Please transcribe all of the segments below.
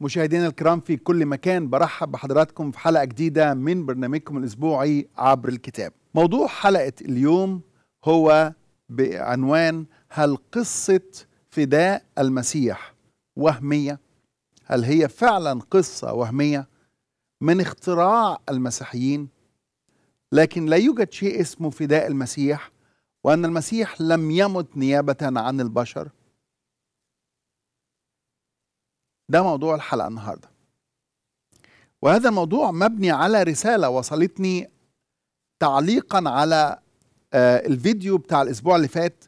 مشاهدينا الكرام في كل مكان برحب بحضراتكم في حلقة جديدة من برنامجكم الأسبوعي عبر الكتاب موضوع حلقة اليوم هو بعنوان هل قصة فداء المسيح وهمية؟ هل هي فعلا قصة وهمية من اختراع المسيحيين؟ لكن لا يوجد شيء اسمه فداء المسيح وأن المسيح لم يمت نيابة عن البشر ده موضوع الحلقة النهاردة وهذا الموضوع مبني على رسالة وصلتني تعليقا على آه، الفيديو بتاع الأسبوع اللي فات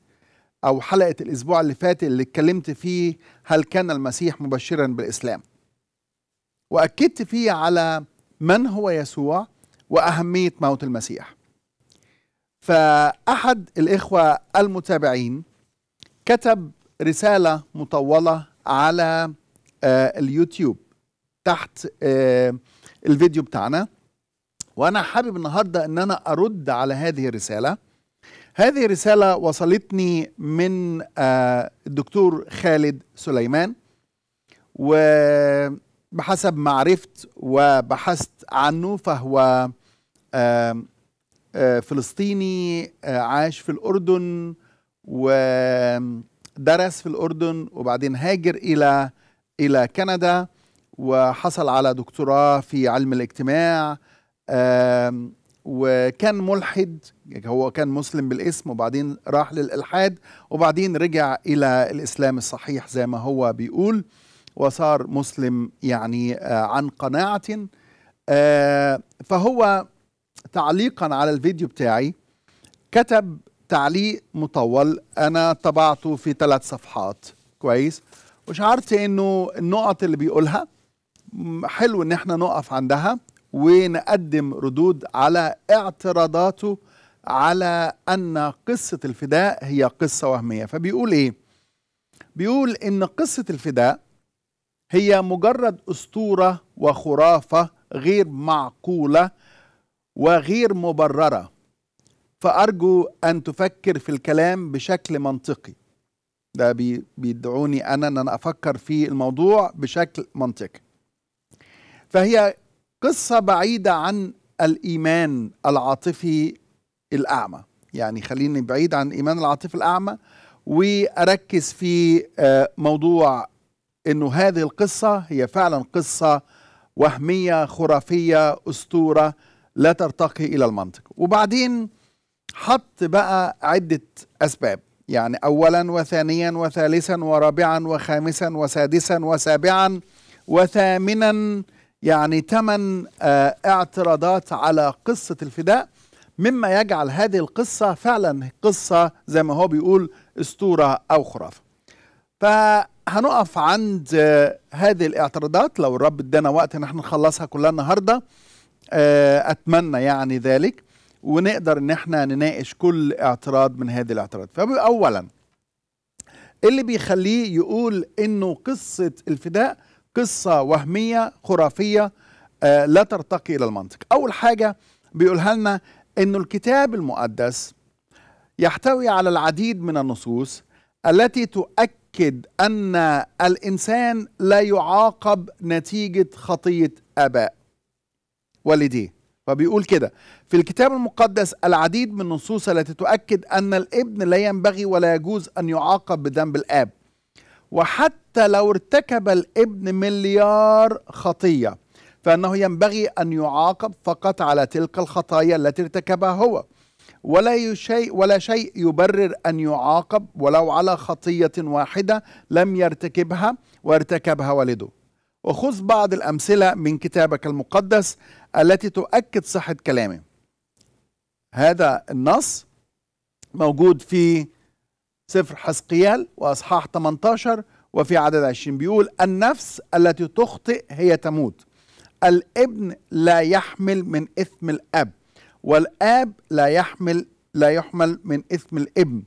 أو حلقة الأسبوع اللي فات اللي اتكلمت فيه هل كان المسيح مبشرا بالإسلام وأكدت فيه على من هو يسوع وأهمية موت المسيح فأحد الإخوة المتابعين كتب رسالة مطولة على آه، اليوتيوب تحت آه، الفيديو بتاعنا وانا حابب النهارده ان انا ارد على هذه الرساله هذه رساله وصلتني من آه، الدكتور خالد سليمان وبحسب ما عرفت وبحثت عنه فهو فلسطيني عاش في الأردن ودرس في الأردن وبعدين هاجر إلى إلى كندا وحصل على دكتوراه في علم الاجتماع وكان ملحد هو كان مسلم بالاسم وبعدين راح للإلحاد وبعدين رجع إلى الإسلام الصحيح زي ما هو بيقول وصار مسلم يعني آه، عن قناعة آه، فهو تعليقا على الفيديو بتاعي كتب تعليق مطول أنا طبعته في ثلاث صفحات كويس وشعرت انه النقط اللي بيقولها حلو ان احنا نقف عندها ونقدم ردود على اعتراضاته على ان قصه الفداء هي قصه وهميه فبيقول ايه بيقول ان قصه الفداء هي مجرد اسطوره وخرافه غير معقوله وغير مبرره فارجو ان تفكر في الكلام بشكل منطقي ده بي بيدعوني انا ان انا افكر في الموضوع بشكل منطقي فهي قصه بعيده عن الايمان العاطفي الاعمى يعني خليني بعيد عن الايمان العاطفي الاعمى واركز في آه، موضوع انه هذه القصه هي فعلا قصه وهميه خرافيه اسطوره لا ترتقي الى المنطق وبعدين حط بقى عده اسباب يعني أولا وثانيا وثالثا ورابعا وخامسا وسادسا وسابعا وثامنا يعني ثمان آه، اعتراضات على قصة الفداء مما يجعل هذه القصة فعلا قصة زي ما هو بيقول اسطورة أو خرافة فهنقف عند آه، هذه الاعتراضات لو الرب ادانا وقت ان احنا نخلصها كلها النهارده آه، اتمنى يعني ذلك ونقدر ان احنا نناقش كل اعتراض من هذه الاعتراض فاولا اللي بيخليه يقول انه قصه الفداء قصه وهميه خرافيه آه لا ترتقي الى المنطق اول حاجه بيقولها لنا انه الكتاب المقدس يحتوي على العديد من النصوص التي تؤكد ان الانسان لا يعاقب نتيجه خطيه اباء والديه فبيقول كده في الكتاب المقدس العديد من النصوص التي تؤكد أن الابن لا ينبغي ولا يجوز أن يعاقب بذنب الآب وحتى لو ارتكب الابن مليار خطية فأنه ينبغي أن يعاقب فقط على تلك الخطايا التي ارتكبها هو ولا شيء ولا شيء يبرر أن يعاقب ولو على خطية واحدة لم يرتكبها وارتكبها والده وخذ بعض الأمثلة من كتابك المقدس التي تؤكد صحة كلامي هذا النص موجود في سفر حزقيال وأصحاح 18 وفي عدد 20 بيقول النفس التي تخطئ هي تموت الابن لا يحمل من إثم الأب والآب لا يحمل لا يحمل من إثم الابن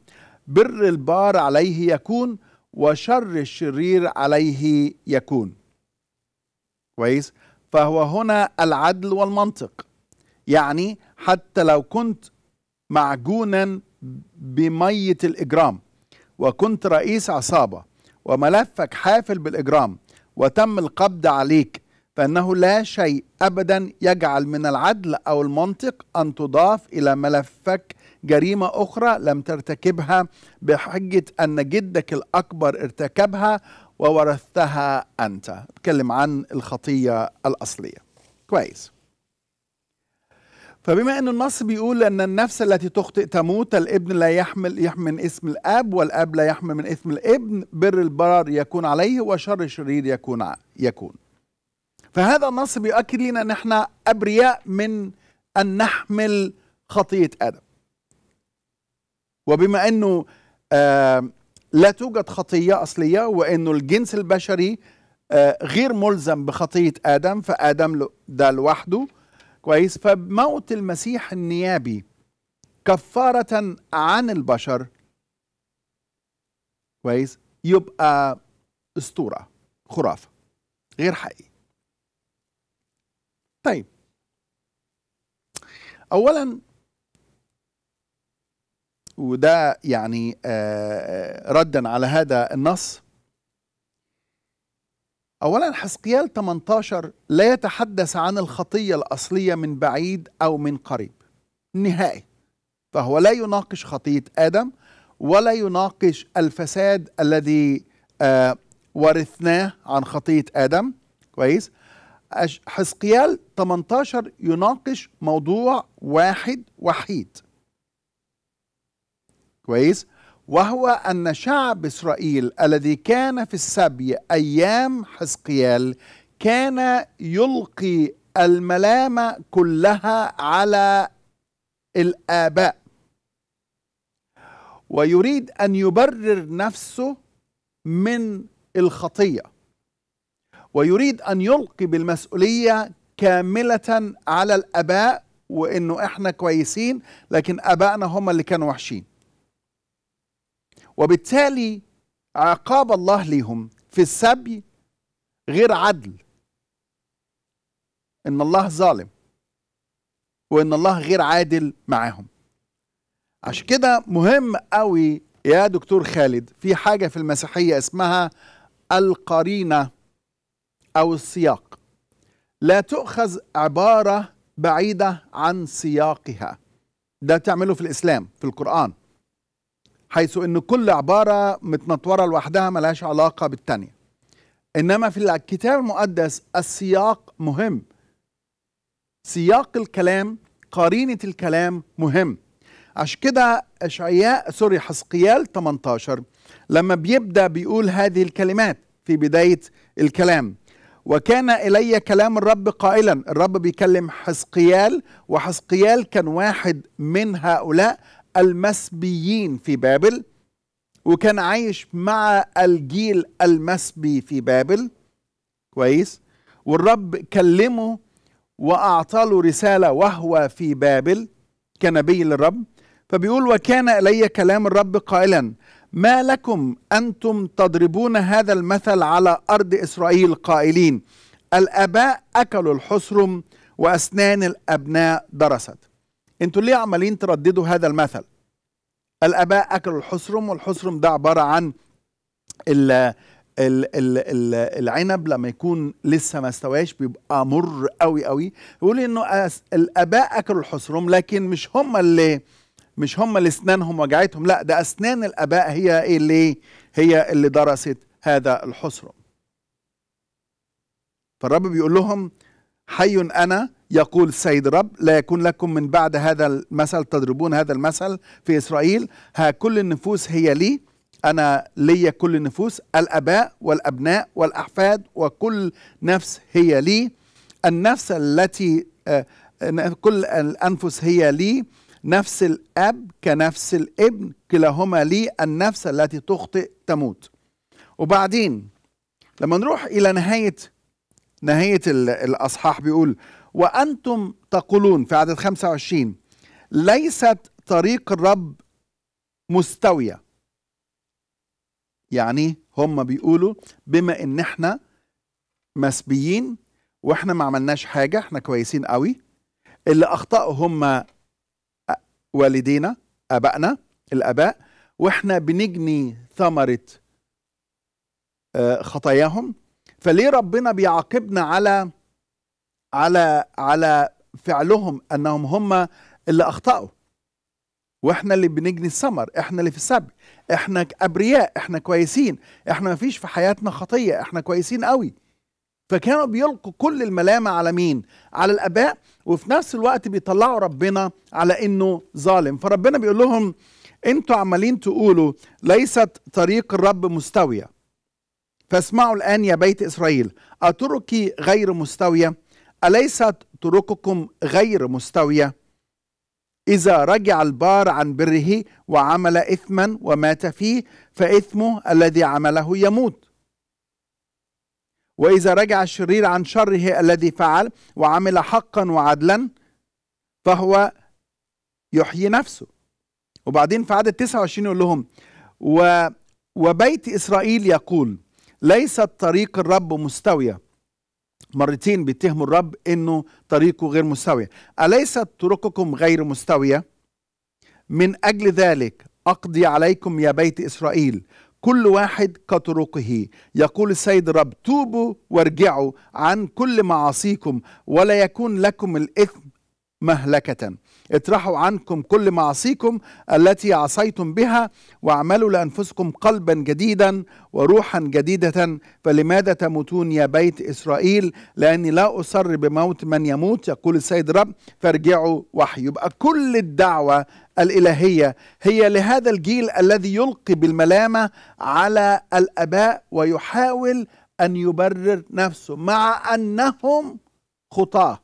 بر البار عليه يكون وشر الشرير عليه يكون كويس فهو هنا العدل والمنطق يعني حتى لو كنت معجونا بمية الإجرام وكنت رئيس عصابة وملفك حافل بالإجرام وتم القبض عليك فإنه لا شيء أبدا يجعل من العدل أو المنطق أن تضاف إلى ملفك جريمة أخرى لم ترتكبها بحجة أن جدك الأكبر ارتكبها وورثتها أنت تكلم عن الخطية الأصلية كويس فبما أن النص بيقول أن النفس التي تخطئ تموت الابن لا يحمل يحمل من اسم الأب والأب لا يحمل من اسم الابن بر البرر يكون عليه وشر الشرير يكون يكون فهذا النص بيؤكد لنا أن احنا أبرياء من أن نحمل خطية آدم وبما أنه آه لا توجد خطية أصلية وأنه الجنس البشري آه، غير ملزم بخطية آدم فآدم ده لوحده كويس فموت المسيح النيابي كفارة عن البشر كويس يبقى أسطورة خرافة غير حقيقي طيب أولا وده يعني آه، آه، ردا على هذا النص اولا حسقيال 18 لا يتحدث عن الخطيه الاصليه من بعيد او من قريب نهائي فهو لا يناقش خطيه ادم ولا يناقش الفساد الذي آه، ورثناه عن خطيه ادم كويس حسقيال 18 يناقش موضوع واحد وحيد كويس وهو أن شعب إسرائيل الذي كان في السبي أيام حزقيال كان يلقي الملامة كلها على الآباء ويريد أن يبرر نفسه من الخطية ويريد أن يلقي بالمسؤولية كاملة على الآباء وإنه إحنا كويسين لكن آبائنا هم اللي كانوا وحشين وبالتالي عقاب الله ليهم في السبي غير عدل ان الله ظالم وان الله غير عادل معاهم عشان كده مهم قوي يا دكتور خالد في حاجه في المسيحيه اسمها القرينه او السياق لا تؤخذ عباره بعيده عن سياقها ده تعمله في الاسلام في القران حيث ان كل عباره متنطوره لوحدها ملهاش علاقه بالتانيه انما في الكتاب المقدس السياق مهم سياق الكلام قرينه الكلام مهم عشان كده اشعياء سوري حسقيال 18 لما بيبدا بيقول هذه الكلمات في بدايه الكلام وكان الي كلام الرب قائلا الرب بيكلم حسقيال وحسقيال كان واحد من هؤلاء المسبيين في بابل وكان عايش مع الجيل المسبي في بابل كويس والرب كلمه واعطى له رساله وهو في بابل كنبي للرب فبيقول وكان الي كلام الرب قائلا ما لكم انتم تضربون هذا المثل على ارض اسرائيل قائلين الاباء اكلوا الحسرم واسنان الابناء درست انتوا ليه عمالين ترددوا هذا المثل الاباء اكلوا الحصرم والحصرم ده عباره عن ال العنب لما يكون لسه ما استواش بيبقى مر قوي قوي يقول انه الاباء اكلوا الحصرم لكن مش هم اللي مش هم اللي اسنانهم وجعتهم لا ده اسنان الاباء هي إيه اللي هي اللي درست هذا الحصرم فالرب بيقول لهم حي انا يقول السيد رب لا يكون لكم من بعد هذا المثل تضربون هذا المثل في إسرائيل ها كل النفوس هي لي أنا لي كل النفوس الأباء والأبناء والأحفاد وكل نفس هي لي النفس التي آه، كل الأنفس هي لي نفس الأب كنفس الابن كلاهما لي النفس التي تخطئ تموت وبعدين لما نروح إلى نهاية نهاية الأصحاح بيقول وأنتم تقولون في عدد 25 ليست طريق الرب مستوية يعني هم بيقولوا بما ان احنا مسبيين واحنا ما عملناش حاجة احنا كويسين قوي اللي اخطأوا هم والدينا ابائنا الاباء واحنا بنجني ثمرة آه، خطاياهم فليه ربنا بيعاقبنا على على على فعلهم انهم هم اللي اخطاوا واحنا اللي بنجني الثمر احنا اللي في السبي احنا ابرياء احنا كويسين احنا ما فيش في حياتنا خطيه احنا كويسين قوي فكانوا بيلقوا كل الملامه على مين على الاباء وفي نفس الوقت بيطلعوا ربنا على انه ظالم فربنا بيقول لهم انتوا عمالين تقولوا ليست طريق الرب مستويه فاسمعوا الان يا بيت اسرائيل اتركي غير مستويه أليست طرقكم غير مستوية؟ إذا رجع البار عن بره وعمل إثما ومات فيه فإثمه الذي عمله يموت وإذا رجع الشرير عن شره الذي فعل وعمل حقا وعدلا فهو يحيي نفسه وبعدين في عدد 29 يقول لهم و وبيت إسرائيل يقول ليست طريق الرب مستوية مرتين بيتهموا الرب انه طريقه غير مستويه اليست طرقكم غير مستويه من اجل ذلك اقضي عليكم يا بيت اسرائيل كل واحد كطرقه يقول السيد الرب توبوا وارجعوا عن كل معاصيكم ولا يكون لكم الاثم مهلكه اطرحوا عنكم كل معاصيكم التي عصيتم بها واعملوا لانفسكم قلبا جديدا وروحا جديده فلماذا تموتون يا بيت اسرائيل لاني لا اصر بموت من يموت يقول السيد رب فارجعوا وحي يبقى كل الدعوه الالهيه هي لهذا الجيل الذي يلقي بالملامه على الاباء ويحاول ان يبرر نفسه مع انهم خطاه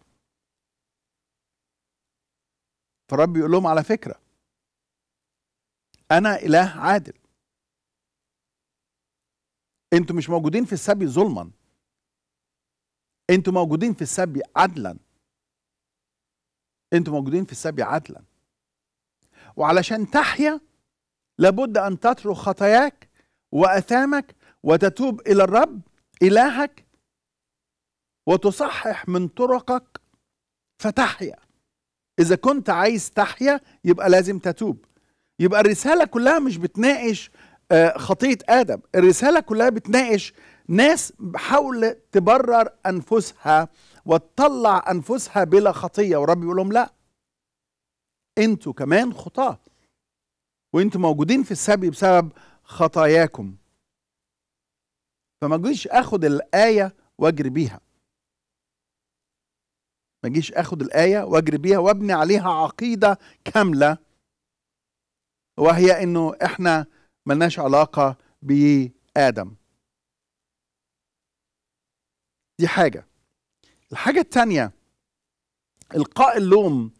فالرب بيقول لهم على فكره انا اله عادل انتوا مش موجودين في السبي ظلما انتوا موجودين في السبي عدلا انتوا موجودين في السبي عدلا وعلشان تحيا لابد ان تترك خطاياك واثامك وتتوب الى الرب الهك وتصحح من طرقك فتحيا إذا كنت عايز تحيا يبقى لازم تتوب يبقى الرسالة كلها مش بتناقش آه، خطية آدم الرسالة كلها بتناقش ناس حاول تبرر أنفسها وتطلع أنفسها بلا خطية ورب يقول لهم لا انتوا كمان خطاة وانتوا موجودين في السبي بسبب خطاياكم فما جيش اخد الآية واجري بيها ما اجيش اخد الايه واجري بيها وابني عليها عقيده كامله وهي انه احنا ملناش علاقه بادم دي حاجه الحاجه الثانيه القاء اللوم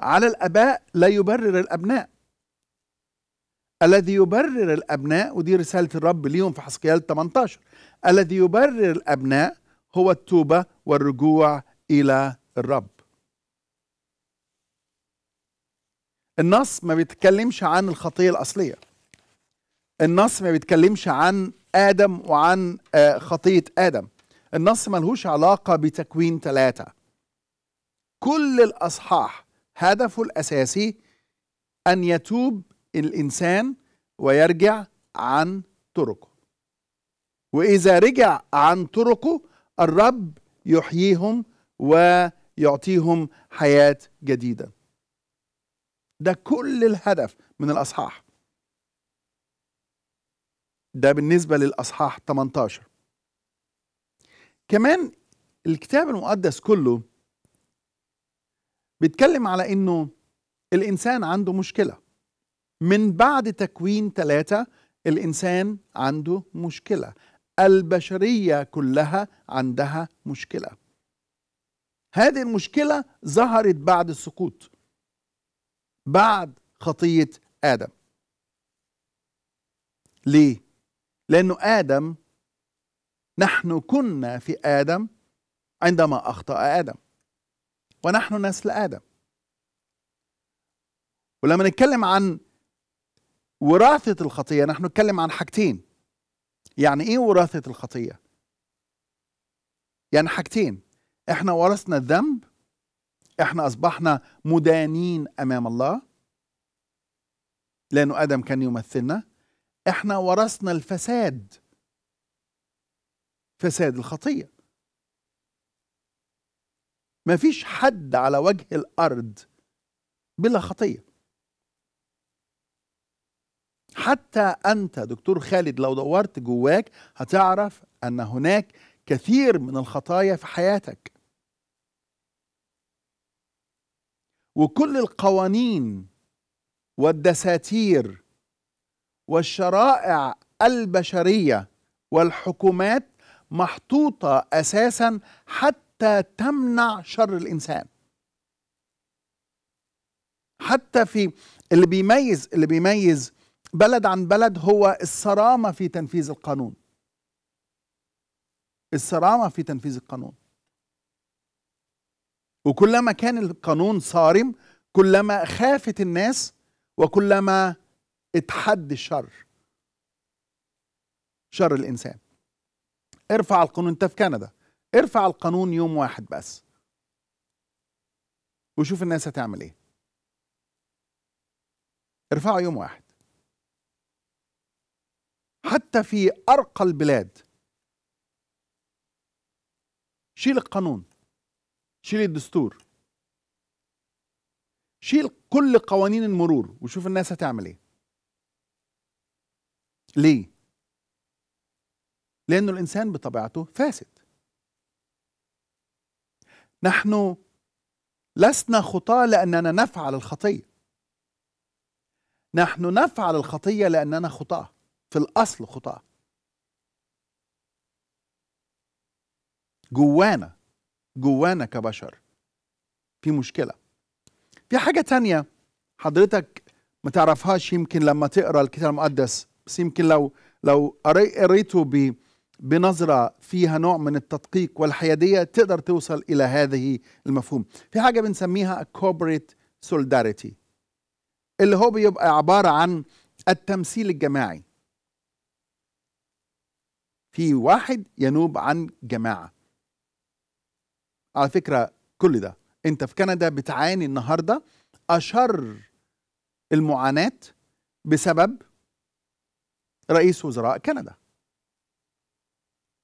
على الاباء لا يبرر الابناء الذي يبرر الابناء ودي رساله الرب ليهم في حسقيال 18 الذي يبرر الابناء هو التوبه والرجوع الى الرب النص ما بيتكلمش عن الخطيه الاصليه النص ما بيتكلمش عن ادم وعن آه، خطيه ادم النص ملهوش علاقه بتكوين ثلاثه كل الاصحاح هدفه الاساسي ان يتوب الانسان ويرجع عن طرقه واذا رجع عن طرقه الرب يحييهم ويحييهم يعطيهم حياة جديدة ده كل الهدف من الأصحاح ده بالنسبة للأصحاح 18 كمان الكتاب المقدس كله بيتكلم على انه الانسان عنده مشكله من بعد تكوين ثلاثه الانسان عنده مشكله البشريه كلها عندها مشكله هذه المشكلة ظهرت بعد السقوط بعد خطية آدم ليه؟ لأنه آدم نحن كنا في آدم عندما أخطأ آدم ونحن نسل آدم ولما نتكلم عن وراثة الخطية نحن نتكلم عن حاجتين يعني إيه وراثة الخطية؟ يعني حاجتين احنا ورثنا الذنب احنا اصبحنا مدانين امام الله لانه ادم كان يمثلنا احنا ورثنا الفساد فساد الخطيه ما فيش حد على وجه الارض بلا خطيه حتى انت دكتور خالد لو دورت جواك هتعرف ان هناك كثير من الخطايا في حياتك وكل القوانين والدساتير والشرائع البشريه والحكومات محطوطه اساسا حتى تمنع شر الانسان حتى في اللي بيميز اللي بيميز بلد عن بلد هو الصرامه في تنفيذ القانون الصرامه في تنفيذ القانون وكلما كان القانون صارم كلما خافت الناس وكلما اتحد الشر شر الانسان ارفع القانون انت في كندا ارفع القانون يوم واحد بس وشوف الناس هتعمل ايه ارفعه يوم واحد حتى في ارقى البلاد شيل القانون شيل الدستور شيل كل قوانين المرور وشوف الناس هتعمل ايه ليه لانه الانسان بطبيعته فاسد نحن لسنا خطاه لاننا نفعل الخطيه نحن نفعل الخطيه لاننا خطاه في الاصل خطاه جوانا جوانا كبشر في مشكلة في حاجة تانية حضرتك ما تعرفهاش يمكن لما تقرا الكتاب المقدس بس يمكن لو لو قريته ب بنظرة فيها نوع من التدقيق والحيادية تقدر توصل إلى هذه المفهوم في حاجة بنسميها corporate solidarity اللي هو بيبقى عبارة عن التمثيل الجماعي في واحد ينوب عن جماعة على فكره كل ده انت في كندا بتعاني النهارده اشر المعاناه بسبب رئيس وزراء كندا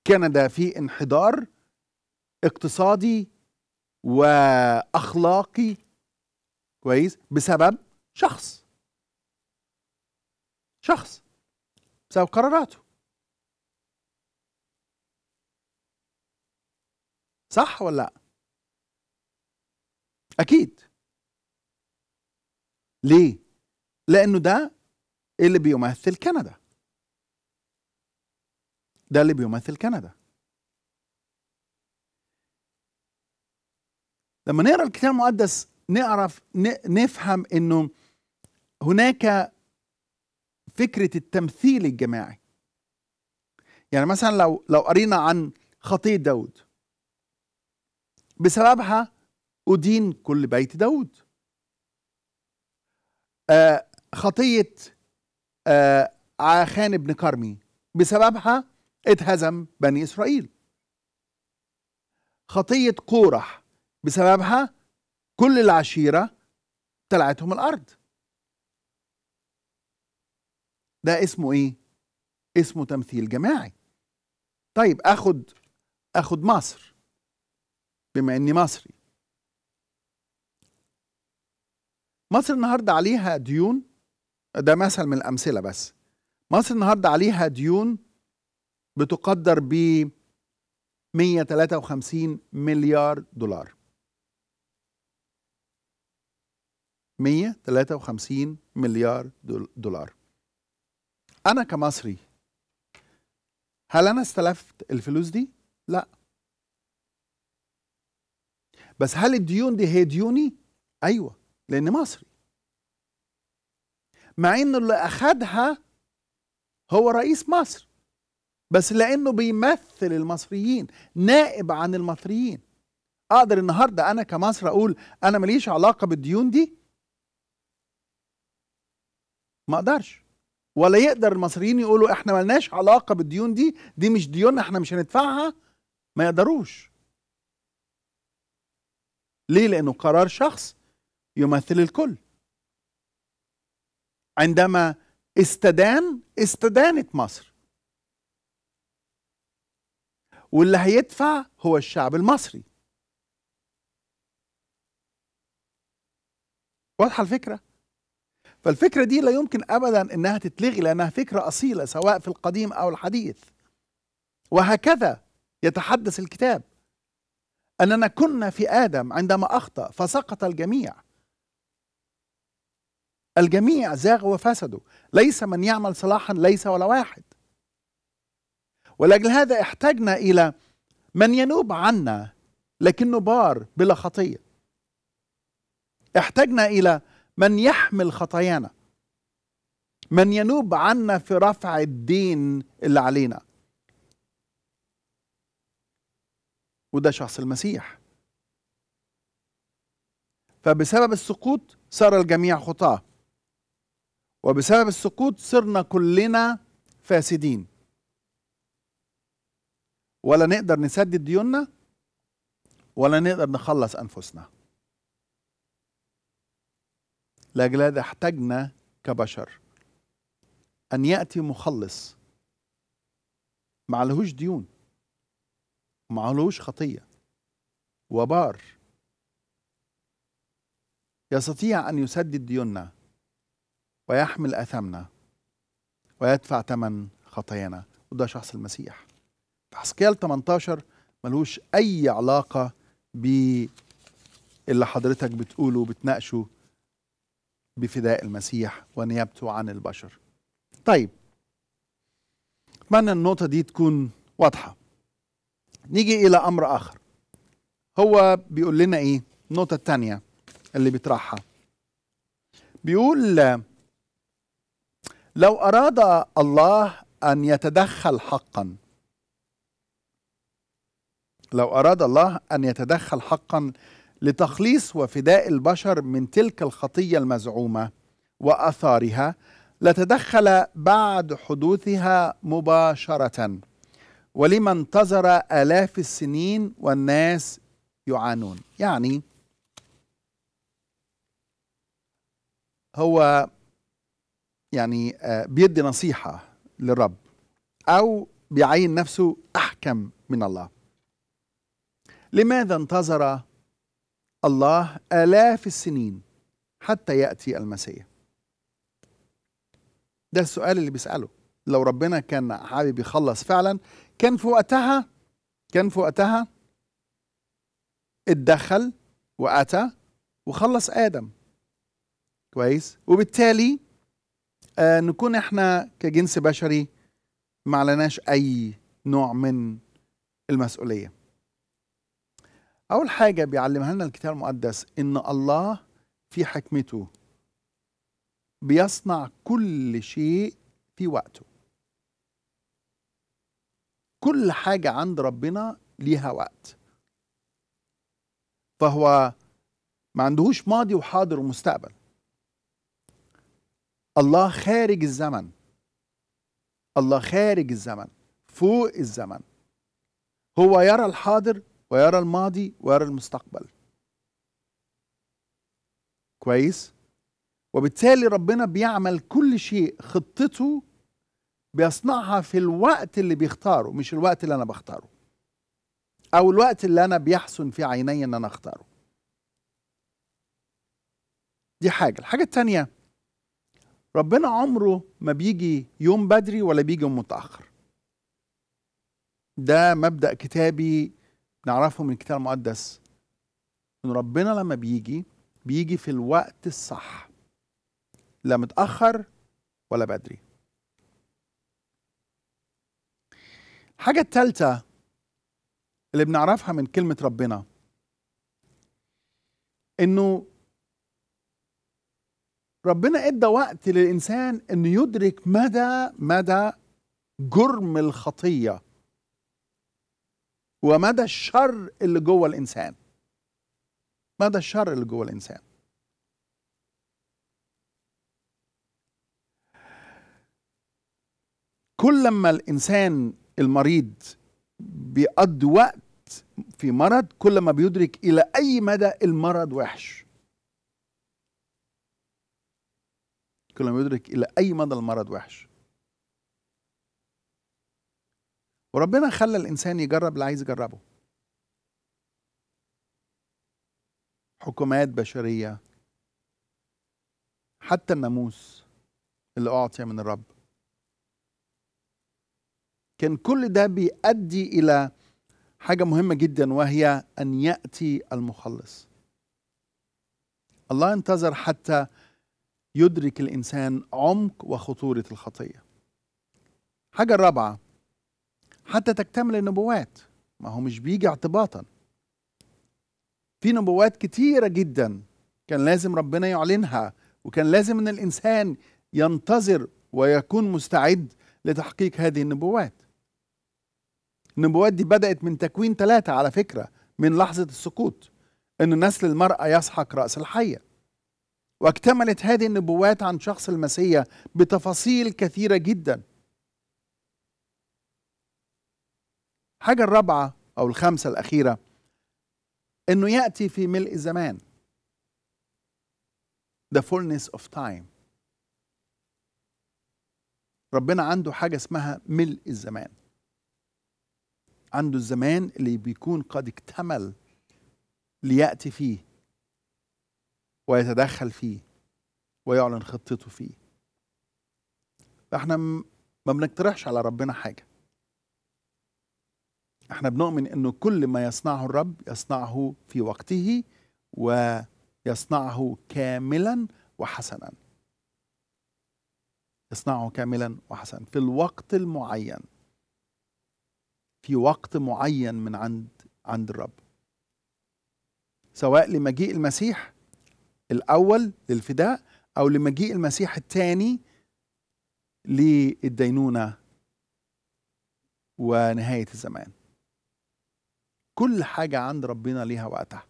كندا في انحدار اقتصادي واخلاقي كويس بسبب شخص شخص بسبب قراراته صح ولا لا اكيد ليه لانه ده اللي بيمثل كندا ده اللي بيمثل كندا لما نقرا الكتاب المقدس نعرف نفهم انه هناك فكره التمثيل الجماعي يعني مثلا لو لو قرينا عن خطيه داود بسببها أدين كل بيت داود آه خطية آه عاخان بن كرمي بسببها اتهزم بني إسرائيل خطية قورح بسببها كل العشيرة طلعتهم الأرض ده اسمه ايه؟ اسمه تمثيل جماعي طيب اخد اخد مصر بما اني مصري مصر النهارده عليها ديون ده مثل من الامثله بس مصر النهارده عليها ديون بتقدر ب 153 مليار دولار 153 مليار دولار انا كمصري هل انا استلفت الفلوس دي لا بس هل الديون دي هي ديوني ايوه لان مصري مع انه اللي اخدها هو رئيس مصر بس لانه بيمثل المصريين نائب عن المصريين اقدر النهارده انا كمصر اقول انا ماليش علاقه بالديون دي ما اقدرش ولا يقدر المصريين يقولوا احنا ملناش علاقه بالديون دي دي مش ديون احنا مش هندفعها ما يقدروش ليه لانه قرار شخص يمثل الكل عندما استدان استدانت مصر واللي هيدفع هو الشعب المصري واضحه الفكره فالفكره دي لا يمكن ابدا انها تتلغي لانها فكره اصيله سواء في القديم او الحديث وهكذا يتحدث الكتاب اننا كنا في ادم عندما اخطا فسقط الجميع الجميع زاغوا وفسدوا ليس من يعمل صلاحا ليس ولا واحد ولأجل هذا احتاجنا إلى من ينوب عنا لكنه بار بلا خطية احتاجنا إلى من يحمل خطايانا من ينوب عنا في رفع الدين اللي علينا وده شخص المسيح فبسبب السقوط صار الجميع خطاه وبسبب السقوط صرنا كلنا فاسدين ولا نقدر نسدد ديوننا ولا نقدر نخلص انفسنا لاجل هذا احتجنا كبشر ان ياتي مخلص ما عليهوش ديون ما عليهوش خطيه وبار يستطيع ان يسدد ديوننا ويحمل اثامنا ويدفع ثمن خطايانا وده شخص المسيح حسكيال 18 ملوش أي علاقة باللي حضرتك بتقوله بتناقشه بفداء المسيح ونيابته عن البشر طيب أتمنى النقطة دي تكون واضحة نيجي إلى أمر آخر هو بيقول لنا إيه النقطة الثانية اللي بيطرحها بيقول لو أراد الله أن يتدخل حقا لو أراد الله أن يتدخل حقا لتخليص وفداء البشر من تلك الخطية المزعومة وأثارها لتدخل بعد حدوثها مباشرة ولما انتظر آلاف السنين والناس يعانون يعني هو يعني آه، بيدي نصيحة للرب أو بيعين نفسه أحكم من الله لماذا انتظر الله آلاف السنين حتى يأتي المسيح ده السؤال اللي بيسأله لو ربنا كان حابب يخلص فعلا كان في وقتها كان في وقتها اتدخل وأتى وخلص آدم كويس وبالتالي آه نكون احنا كجنس بشري ما علناش اي نوع من المسؤوليه اول حاجه بيعلمها لنا الكتاب المقدس ان الله في حكمته بيصنع كل شيء في وقته كل حاجه عند ربنا ليها وقت فهو ما عندهوش ماضي وحاضر ومستقبل الله خارج الزمن الله خارج الزمن فوق الزمن هو يرى الحاضر ويرى الماضي ويرى المستقبل كويس وبالتالي ربنا بيعمل كل شيء خطته بيصنعها في الوقت اللي بيختاره مش الوقت اللي انا بختاره او الوقت اللي انا بيحسن في عيني ان انا اختاره دي حاجه الحاجه التانيه ربنا عمره ما بيجي يوم بدري ولا بيجي يوم متاخر ده مبدا كتابي نعرفه من الكتاب المقدس ان ربنا لما بيجي بيجي في الوقت الصح لا متاخر ولا بدري الحاجه الثالثه اللي بنعرفها من كلمه ربنا انه ربنا ادى وقت للانسان انه يدرك مدى مدى جرم الخطيه ومدى الشر اللي جوه الانسان مدى الشر اللي جوه الانسان كل لما الانسان المريض بيقضي وقت في مرض كل ما بيدرك الى اي مدى المرض وحش كل ما يدرك إلى أي مدى المرض وحش وربنا خلى الإنسان يجرب اللي عايز يجربه حكومات بشرية حتى الناموس اللي أعطي من الرب كان كل ده بيؤدي إلى حاجة مهمة جدا وهي أن يأتي المخلص الله انتظر حتى يدرك الإنسان عمق وخطورة الخطية حاجة الرابعة حتى تكتمل النبوات ما هو مش بيجي اعتباطا في نبوات كتيرة جدا كان لازم ربنا يعلنها وكان لازم ان الانسان ينتظر ويكون مستعد لتحقيق هذه النبوات النبوات دي بدأت من تكوين ثلاثة على فكرة من لحظة السقوط أن نسل المرأة يسحق رأس الحية واكتملت هذه النبوات عن شخص المسيح بتفاصيل كثيرة جدا حاجة الرابعة أو الخامسة الأخيرة أنه يأتي في ملء الزمان The fullness of time ربنا عنده حاجة اسمها ملء الزمان عنده الزمان اللي بيكون قد اكتمل ليأتي فيه ويتدخل فيه ويعلن خطته فيه فاحنا ما بنقترحش على ربنا حاجه احنا بنؤمن انه كل ما يصنعه الرب يصنعه في وقته ويصنعه كاملا وحسنا يصنعه كاملا وحسنا في الوقت المعين في وقت معين من عند عند الرب سواء لمجيء المسيح الأول للفداء أو لمجيء المسيح الثاني للدينونة ونهاية الزمان كل حاجة عند ربنا ليها وقتها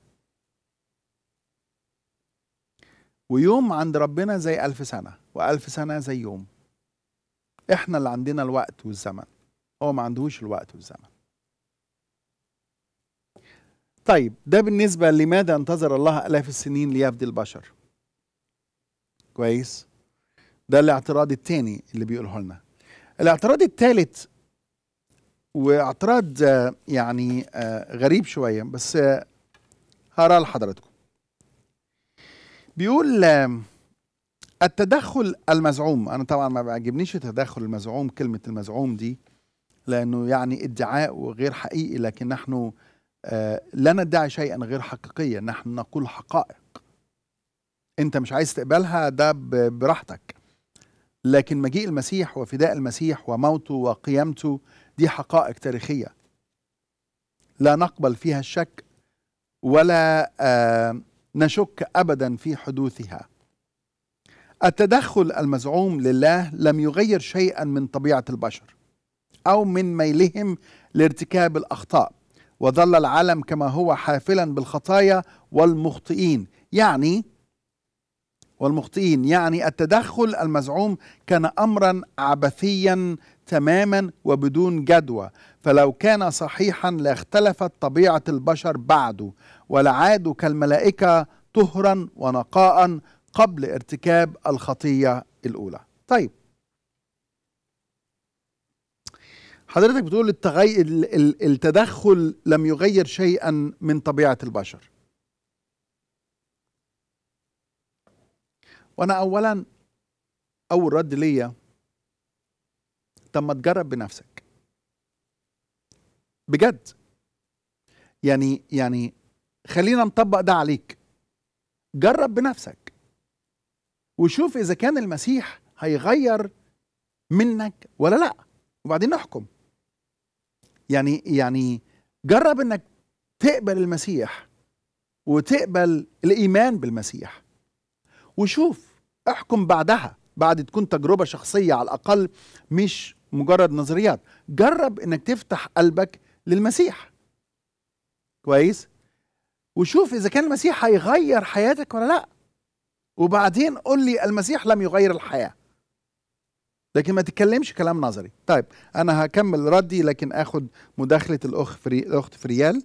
ويوم عند ربنا زي ألف سنة وألف سنة زي يوم احنا اللي عندنا الوقت والزمن هو ما عندهوش الوقت والزمن طيب ده بالنسبة لماذا انتظر الله آلاف السنين ليفدي البشر كويس ده الاعتراض الثاني اللي بيقوله لنا الاعتراض الثالث واعتراض آه، يعني آه، غريب شوية بس آه، هقراه لحضراتكم بيقول التدخل المزعوم انا طبعا ما بيعجبنيش التدخل المزعوم كلمة المزعوم دي لانه يعني ادعاء وغير حقيقي لكن نحن آه، لا ندعي شيئا غير حقيقيا نحن نقول حقائق انت مش عايز تقبلها ده براحتك لكن مجيء المسيح وفداء المسيح وموته وقيامته دي حقائق تاريخيه لا نقبل فيها الشك ولا آه، نشك ابدا في حدوثها التدخل المزعوم لله لم يغير شيئا من طبيعه البشر او من ميلهم لارتكاب الاخطاء وظل العالم كما هو حافلا بالخطايا والمخطئين يعني والمخطئين يعني التدخل المزعوم كان امرا عبثيا تماما وبدون جدوى فلو كان صحيحا لاختلفت طبيعه البشر بعده ولعادوا كالملائكه طهرا ونقاء قبل ارتكاب الخطيه الاولى طيب حضرتك بتقول التغي... التدخل لم يغير شيئا من طبيعة البشر وأنا أولا أول رد ليا طب ما تجرب بنفسك بجد يعني يعني خلينا نطبق ده عليك جرب بنفسك وشوف إذا كان المسيح هيغير منك ولا لأ وبعدين نحكم يعني يعني جرب انك تقبل المسيح وتقبل الايمان بالمسيح وشوف احكم بعدها بعد تكون تجربه شخصيه على الاقل مش مجرد نظريات جرب انك تفتح قلبك للمسيح كويس وشوف اذا كان المسيح هيغير حياتك ولا لا وبعدين قول لي المسيح لم يغير الحياه لكن ما تتكلمش كلام نظري طيب انا هكمل ردي لكن اخد مداخله الاخ فري... الاخت فريال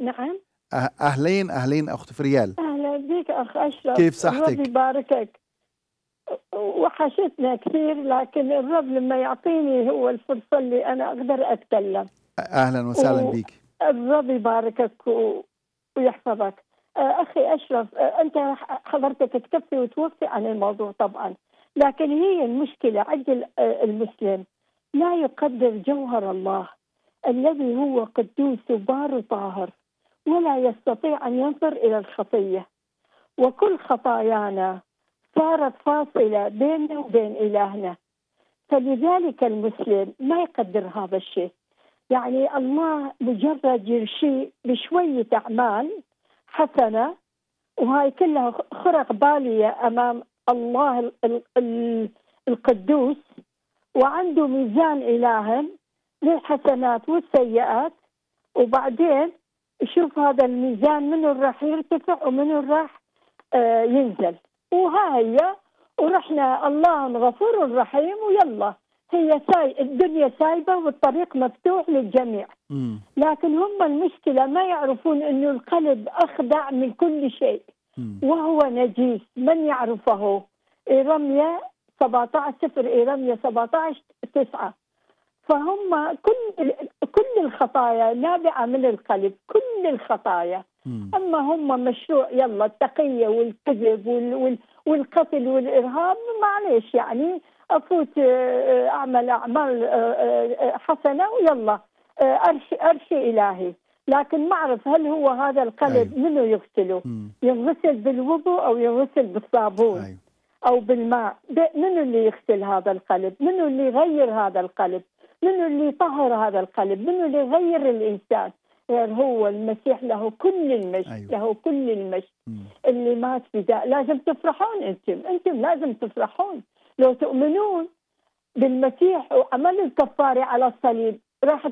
نعم أه، اهلين اهلين اخت فريال اهلا بك اخ اشرف كيف صحتك ربي يباركك وحشتنا كثير لكن الرب لما يعطيني هو الفرصه اللي انا اقدر اتكلم اهلا وسهلا و... بك الرب يباركك و... ويحفظك أه، اخي اشرف أه، انت حضرتك تكفي وتوفي عن الموضوع طبعا لكن هي المشكلة عند آه، المسلم لا يقدر جوهر الله الذي هو قدوس بار طاهر ولا يستطيع أن ينظر إلى الخطية وكل خطايانا صارت فاصلة بيننا وبين إلهنا فلذلك المسلم ما يقدر هذا الشيء يعني الله مجرد يرشي بشوية أعمال حسنة وهاي كلها خرق بالية أمام الله القدوس وعنده ميزان إلهي للحسنات والسيئات وبعدين يشوف هذا الميزان من راح يرتفع ومن راح آه، ينزل وها هي ورحنا الله الغفور الرحيم ويلا هي ساي الدنيا سايبه والطريق مفتوح للجميع لكن هم المشكله ما يعرفون انه القلب اخدع من كل شيء وهو نجيس من يعرفه إيرميا 17 سفر إيرميا 17 9 فهم كل كل الخطايا نابعة من القلب كل الخطايا مم. أما هم مشروع يلا التقية والكذب والقتل والإرهاب معليش يعني أفوت آه، آه، أعمل أعمال آه، حسنة ويلا أرشي أرشي إلهي لكن ما اعرف هل هو هذا القلب أيوه. منو يغسله؟ يغسل بالوضوء او يغسل بالصابون أيوه. او بالماء، منو اللي يغسل هذا القلب؟ منو اللي يغير هذا القلب؟ منو اللي يطهر هذا القلب؟ منو اللي يغير الانسان؟ غير هو المسيح له كل المجد أيوه. له كل المجد اللي مات بداء لازم تفرحون انتم انتم لازم تفرحون لو تؤمنون بالمسيح وعمل الكفارة على الصليب راح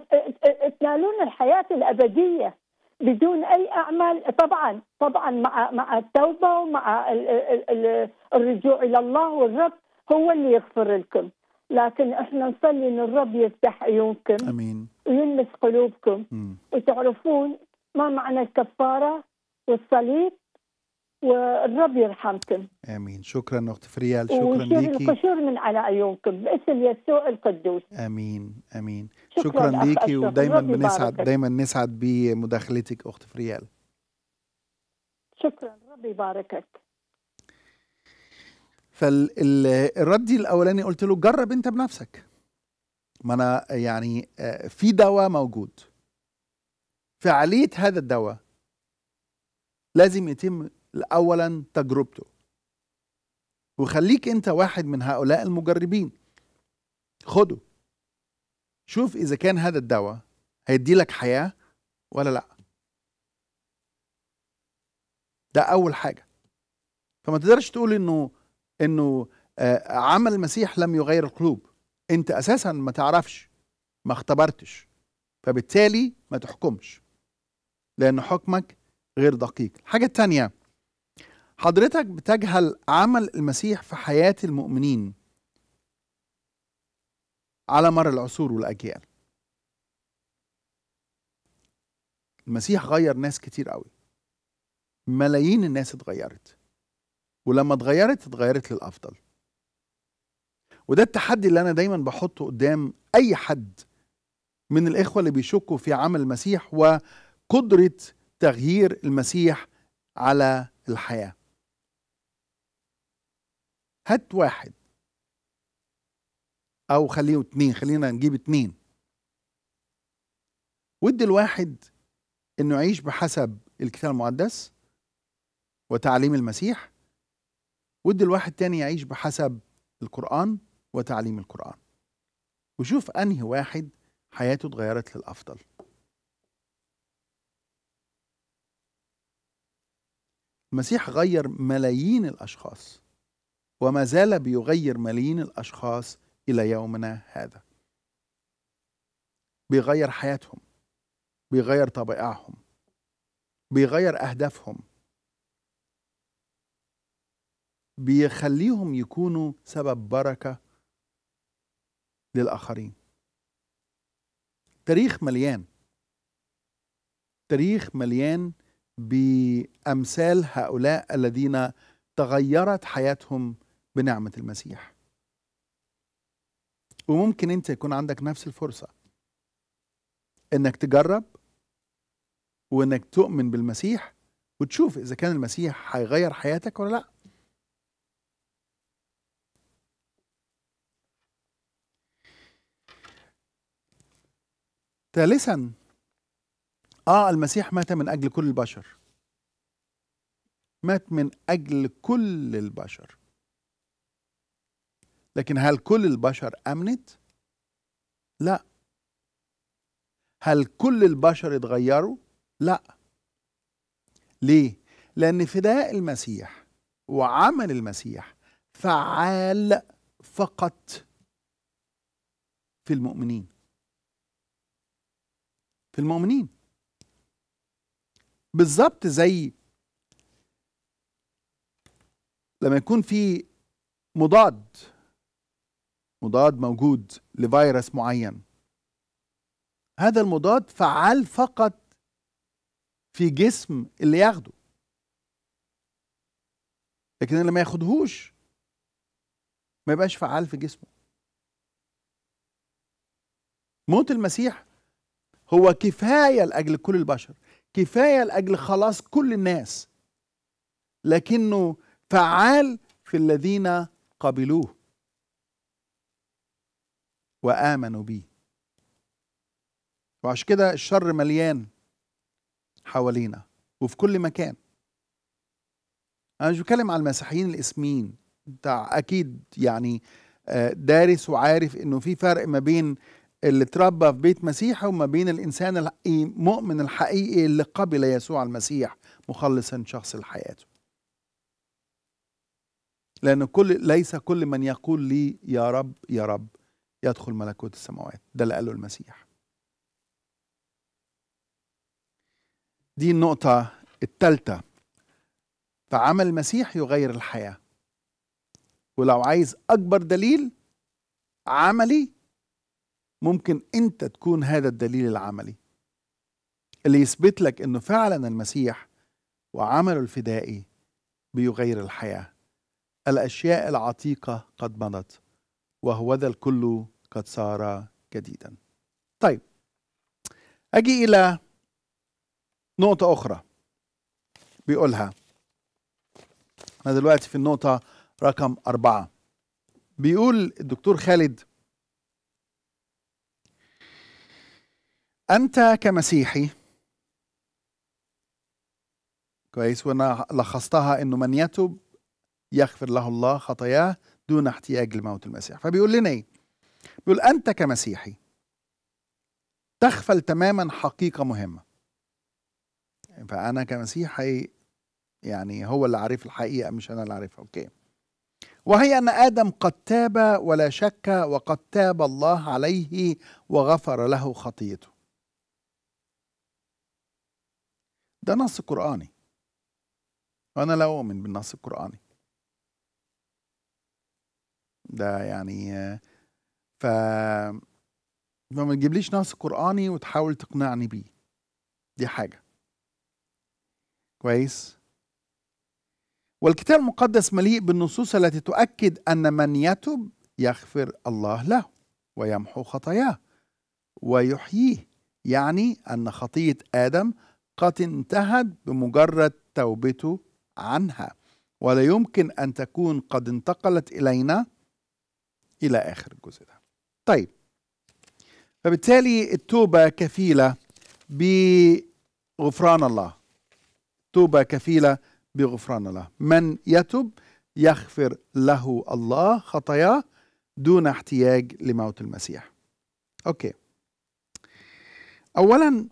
تنالون الحياه الابديه بدون اي اعمال طبعا طبعا مع مع التوبه ومع الرجوع الى الله والرب هو اللي يغفر لكم لكن احنا نصلي ان الرب يفتح عيونكم امين ويلمس قلوبكم م. وتعرفون ما معنى الكفاره والصليب والرب يرحمكم امين شكرا اخت فريال شكرا ليكي القشور من على عيونكم باسم يسوع القدوس امين امين شكرا, شكرا ليكي ودايما بنسعد دايما نسعد بمداخلتك اخت فريال شكرا رب يباركك فالردي الاولاني قلت له جرب انت بنفسك ما انا يعني آه، في دواء موجود فعاليه هذا الدواء لازم يتم اولا تجربته وخليك انت واحد من هؤلاء المجربين خده شوف اذا كان هذا الدواء هيدي لك حياه ولا لا ده اول حاجه فما تقدرش تقول انه انه آه، عمل المسيح لم يغير القلوب انت اساسا ما تعرفش ما اختبرتش فبالتالي ما تحكمش لان حكمك غير دقيق الحاجه الثانيه حضرتك بتجهل عمل المسيح في حياة المؤمنين على مر العصور والأجيال المسيح غير ناس كتير قوي ملايين الناس اتغيرت ولما اتغيرت اتغيرت للأفضل وده التحدي اللي أنا دايما بحطه قدام أي حد من الإخوة اللي بيشكوا في عمل المسيح وقدرة تغيير المسيح على الحياه هات واحد او خليه اتنين خلينا نجيب اتنين ودي الواحد انه يعيش بحسب الكتاب المقدس وتعليم المسيح ودي الواحد تاني يعيش بحسب القرآن وتعليم القرآن وشوف أنهي واحد حياته اتغيرت للأفضل المسيح غير ملايين الأشخاص وما زال بيغير ملايين الأشخاص إلى يومنا هذا بيغير حياتهم بيغير طبائعهم بيغير أهدافهم بيخليهم يكونوا سبب بركة للآخرين تاريخ مليان تاريخ مليان بأمثال هؤلاء الذين تغيرت حياتهم بنعمه المسيح وممكن انت يكون عندك نفس الفرصه انك تجرب وانك تؤمن بالمسيح وتشوف اذا كان المسيح هيغير حياتك ولا لا ثالثا اه المسيح مات من اجل كل البشر مات من اجل كل البشر لكن هل كل البشر امنت لا هل كل البشر اتغيروا لا ليه لان فداء المسيح وعمل المسيح فعال فقط في المؤمنين في المؤمنين بالظبط زي لما يكون في مضاد مضاد موجود لفيروس معين هذا المضاد فعال فقط في جسم اللي ياخده لكن اللي ما ياخدهوش ما يبقاش فعال في جسمه موت المسيح هو كفايه لاجل كل البشر كفايه لاجل خلاص كل الناس لكنه فعال في الذين قبلوه وآمنوا بيه وعشان كده الشر مليان حوالينا وفي كل مكان أنا مش بتكلم على المسيحيين الاسميين أنت أكيد يعني آه، دارس وعارف إنه في فرق ما بين اللي اتربى في بيت مسيحي وما بين الإنسان المؤمن الحقيقي اللي قبل يسوع المسيح مخلصا شخص لحياته لأن كل ليس كل من يقول لي يا رب يا رب يدخل ملكوت السماوات ده اللي قاله المسيح دي النقطة الثالثة فعمل المسيح يغير الحياة ولو عايز أكبر دليل عملي ممكن أنت تكون هذا الدليل العملي اللي يثبت لك أنه فعلا المسيح وعمله الفدائي بيغير الحياة الأشياء العتيقة قد مضت وهو ذا الكل قد صار جديدا طيب أجي إلى نقطة أخرى بيقولها أنا دلوقتي في النقطة رقم أربعة بيقول الدكتور خالد أنت كمسيحي كويس وأنا لخصتها إنه من يتب يغفر له الله خطاياه دون احتياج لموت المسيح فبيقول لنا ايه بيقول انت كمسيحي تغفل تماما حقيقه مهمه فانا كمسيحي يعني هو اللي عارف الحقيقه مش انا اللي عارفها اوكي وهي ان ادم قد تاب ولا شك وقد تاب الله عليه وغفر له خطيته ده نص قراني وانا لا اؤمن بالنص القراني ده يعني ف فما تجيبليش نص قرآني وتحاول تقنعني بيه دي حاجة كويس والكتاب المقدس مليء بالنصوص التي تؤكد أن من يتب يغفر الله له ويمحو خطاياه ويحييه يعني أن خطية آدم قد انتهت بمجرد توبته عنها ولا يمكن أن تكون قد انتقلت إلينا إلى آخر الجزء ده طيب فبالتالي التوبة كفيلة بغفران الله توبه كفيلة بغفران الله من يتب يغفر له الله خطاياه دون احتياج لموت المسيح أوكي أولا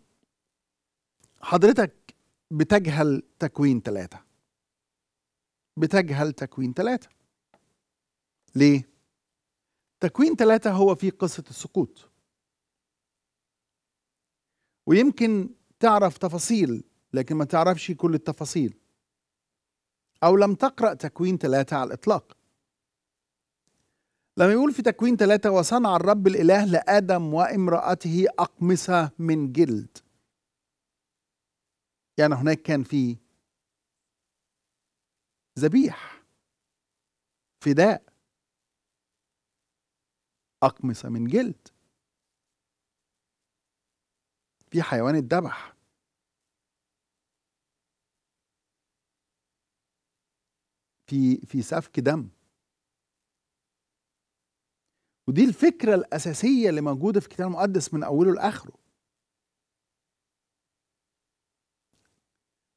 حضرتك بتجهل تكوين ثلاثة بتجهل تكوين ثلاثة ليه؟ تكوين ثلاثة هو في قصة السقوط ويمكن تعرف تفاصيل لكن ما تعرفش كل التفاصيل أو لم تقرأ تكوين ثلاثة على الإطلاق لما يقول في تكوين ثلاثة وصنع الرب الإله لآدم وامرأته أقمصة من جلد يعني هناك كان في ذبيح فداء أقمصة من جلد في حيوان اتذبح في في سفك دم ودي الفكرة الأساسية اللي موجودة في الكتاب المقدس من أوله لآخره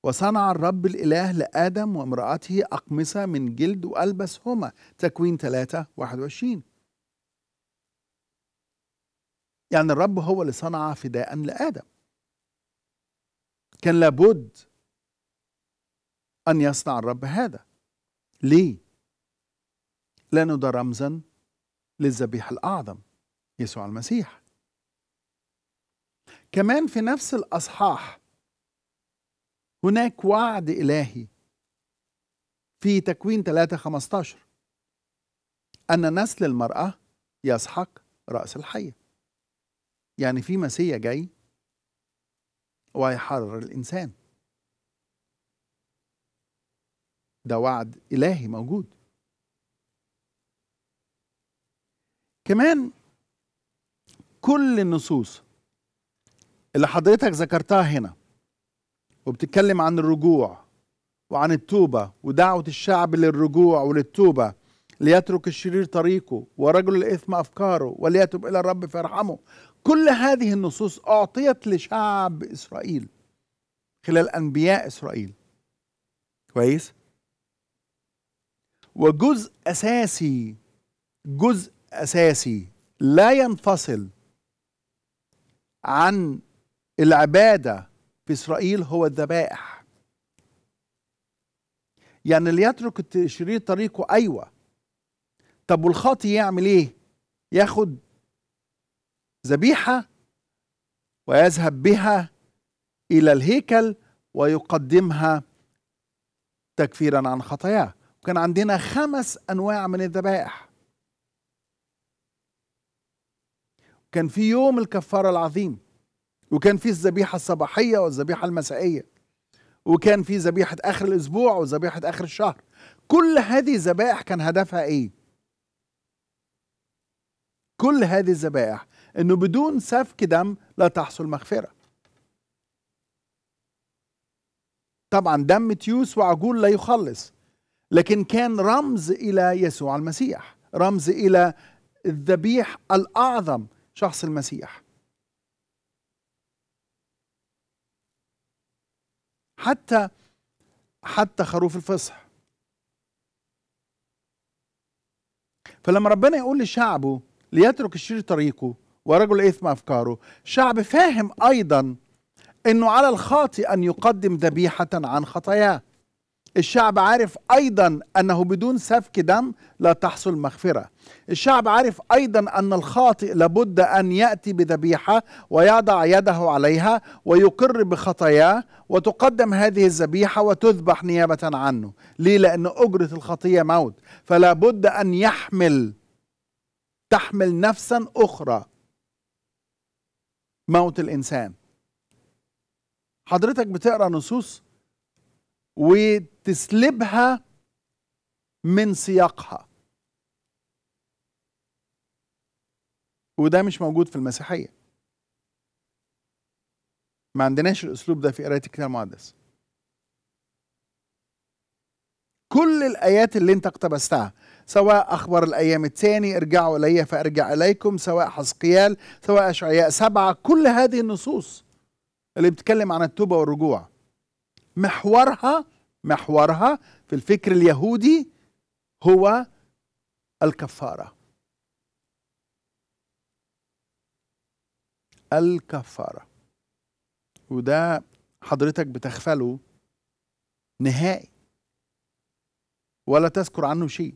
وصنع الرب الإله لآدم وامرأته أقمصة من جلد وألبسهما تكوين 3 21 يعني الرب هو اللي صنع فداء لآدم كان لابد أن يصنع الرب هذا ليه؟ لأنه ده رمزا للذبيحة الأعظم يسوع المسيح كمان في نفس الأصحاح هناك وعد إلهي في تكوين 3 15 أن نسل المرأة يسحق رأس الحية يعني في مسيا جاي وهيحرر الإنسان ده وعد إلهي موجود كمان كل النصوص اللي حضرتك ذكرتها هنا وبتتكلم عن الرجوع وعن التوبة ودعوة الشعب للرجوع وللتوبة ليترك الشرير طريقه ورجل الإثم أفكاره وليتب إلى الرب فيرحمه كل هذه النصوص أعطيت لشعب إسرائيل خلال أنبياء إسرائيل كويس وجزء أساسي جزء أساسي لا ينفصل عن العبادة في إسرائيل هو الذبائح يعني اللي يترك الشرير طريقه أيوة طب والخاطي يعمل إيه ياخد ذبيحه ويذهب بها الى الهيكل ويقدمها تكفيرا عن خطاياه وكان عندنا خمس انواع من الذبائح كان في يوم الكفاره العظيم وكان في الذبيحه الصباحيه والذبيحه المسائيه وكان في ذبيحه اخر الاسبوع وذبيحه اخر الشهر كل هذه الذبائح كان هدفها ايه كل هذه الذبائح أنه بدون سفك دم لا تحصل مغفرة طبعا دم تيوس وعجول لا يخلص لكن كان رمز إلى يسوع المسيح رمز إلى الذبيح الأعظم شخص المسيح حتى حتى خروف الفصح فلما ربنا يقول لشعبه ليترك الشرير طريقه ورجل إثم أفكاره شعب فاهم أيضا أنه على الخاطئ أن يقدم ذبيحة عن خطاياه الشعب عارف أيضا أنه بدون سفك دم لا تحصل مغفرة الشعب عارف أيضا أن الخاطئ لابد أن يأتي بذبيحة ويضع يده عليها ويقر بخطاياه وتقدم هذه الذبيحة وتذبح نيابة عنه ليه؟ لأن أجرة الخطية موت فلا بد أن يحمل تحمل نفسا أخرى موت الانسان حضرتك بتقرا نصوص وتسلبها من سياقها وده مش موجود في المسيحيه ما عندناش الاسلوب ده في قرايه الكتاب المقدس كل الآيات اللي أنت اقتبستها سواء أخبار الأيام الثاني ارجعوا إلي فأرجع إليكم سواء حزقيال سواء أشعياء سبعة كل هذه النصوص اللي بتتكلم عن التوبة والرجوع محورها محورها في الفكر اليهودي هو الكفارة الكفارة وده حضرتك بتغفله نهائي ولا تذكر عنه شيء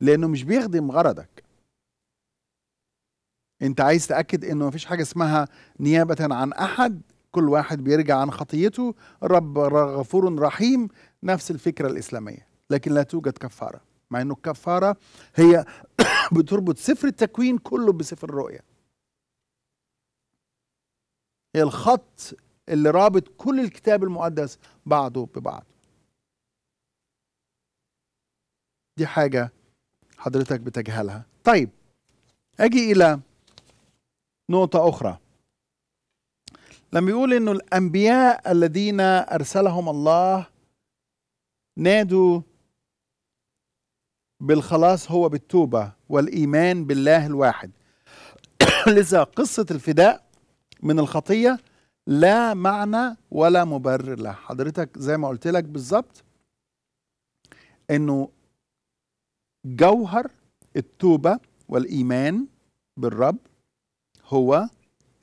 لانه مش بيخدم غرضك انت عايز تاكد انه ما فيش حاجه اسمها نيابه عن احد كل واحد بيرجع عن خطيته رب غفور رحيم نفس الفكره الاسلاميه لكن لا توجد كفاره مع انه الكفاره هي بتربط سفر التكوين كله بسفر الرؤيه الخط اللي رابط كل الكتاب المقدس بعضه ببعض دي حاجة حضرتك بتجهلها طيب أجي إلى نقطة أخرى لما يقول إنه الأنبياء الذين أرسلهم الله نادوا بالخلاص هو بالتوبة والإيمان بالله الواحد لذا قصة الفداء من الخطية لا معنى ولا مبرر لها حضرتك زي ما قلت لك بالظبط انه جوهر التوبة والإيمان بالرب هو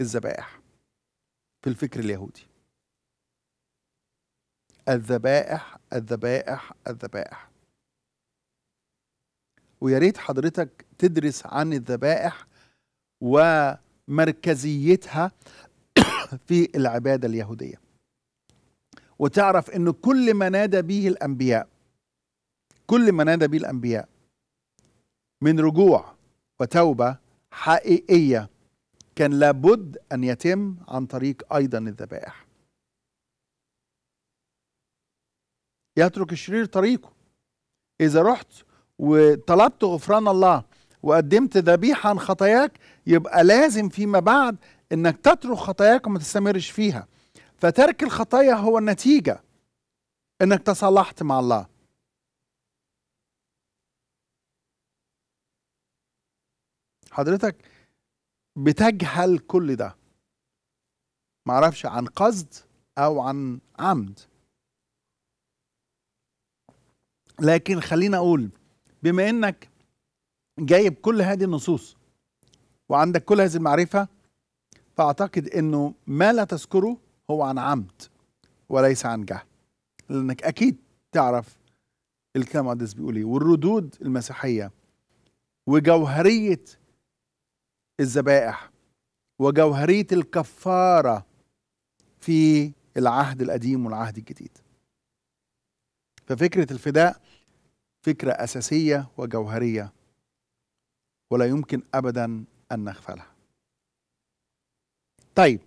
الذبائح في الفكر اليهودي الذبائح الذبائح الذبائح ويا ريت حضرتك تدرس عن الذبائح ومركزيتها في العبادة اليهودية وتعرف أن كل ما نادى به الأنبياء كل ما نادى به الأنبياء من رجوع وتوبة حقيقية كان لابد أن يتم عن طريق أيضا الذبائح يترك الشرير طريقه إذا رحت وطلبت غفران الله وقدمت ذبيحة عن خطاياك يبقى لازم فيما بعد انك تترك خطاياك وما تستمرش فيها فترك الخطايا هو النتيجة انك تصالحت مع الله حضرتك بتجهل كل ده معرفش عن قصد او عن عمد لكن خلينا اقول بما انك جايب كل هذه النصوص وعندك كل هذه المعرفه فاعتقد انه ما لا تذكره هو عن عمد وليس عن جهل لانك اكيد تعرف الكلام المقدس بيقول ايه والردود المسيحيه وجوهريه الذبائح وجوهريه الكفاره في العهد القديم والعهد الجديد ففكره الفداء فكره اساسيه وجوهريه ولا يمكن ابدا ان نغفلها طيب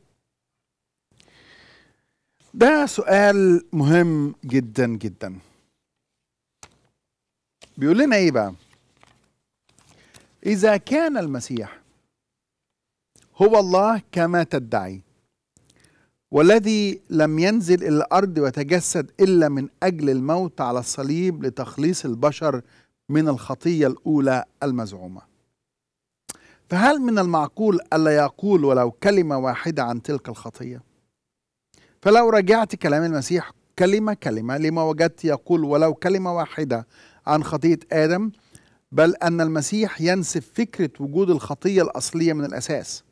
ده سؤال مهم جدا جدا بيقول لنا ايه بقى اذا كان المسيح هو الله كما تدعي والذي لم ينزل الى الارض وتجسد الا من اجل الموت على الصليب لتخليص البشر من الخطيه الاولى المزعومه فهل من المعقول الا يقول ولو كلمه واحده عن تلك الخطيه فلو راجعت كلام المسيح كلمه كلمه لما وجدت يقول ولو كلمه واحده عن خطيه ادم بل ان المسيح ينسب فكره وجود الخطيه الاصليه من الاساس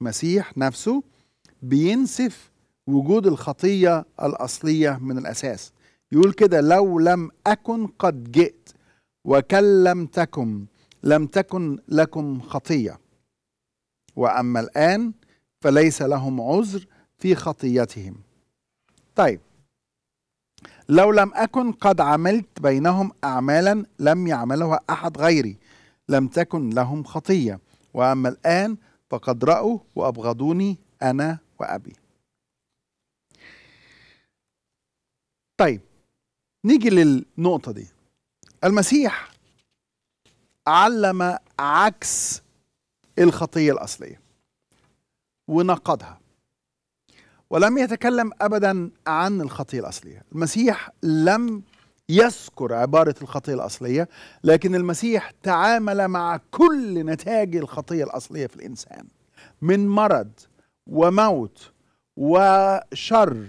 المسيح نفسه بينسف وجود الخطية الأصلية من الأساس يقول كده لو لم أكن قد جئت وكلمتكم لم تكن لكم خطية وأما الآن فليس لهم عذر في خطيتهم طيب لو لم أكن قد عملت بينهم أعمالا لم يعملها أحد غيري لم تكن لهم خطية وأما الآن فقد رأوا وأبغضوني أنا وأبي طيب نيجي للنقطة دي المسيح علم عكس الخطية الأصلية ونقضها ولم يتكلم أبدا عن الخطية الأصلية المسيح لم يذكر عبارة الخطية الأصلية لكن المسيح تعامل مع كل نتاج الخطية الأصلية في الإنسان من مرض وموت وشر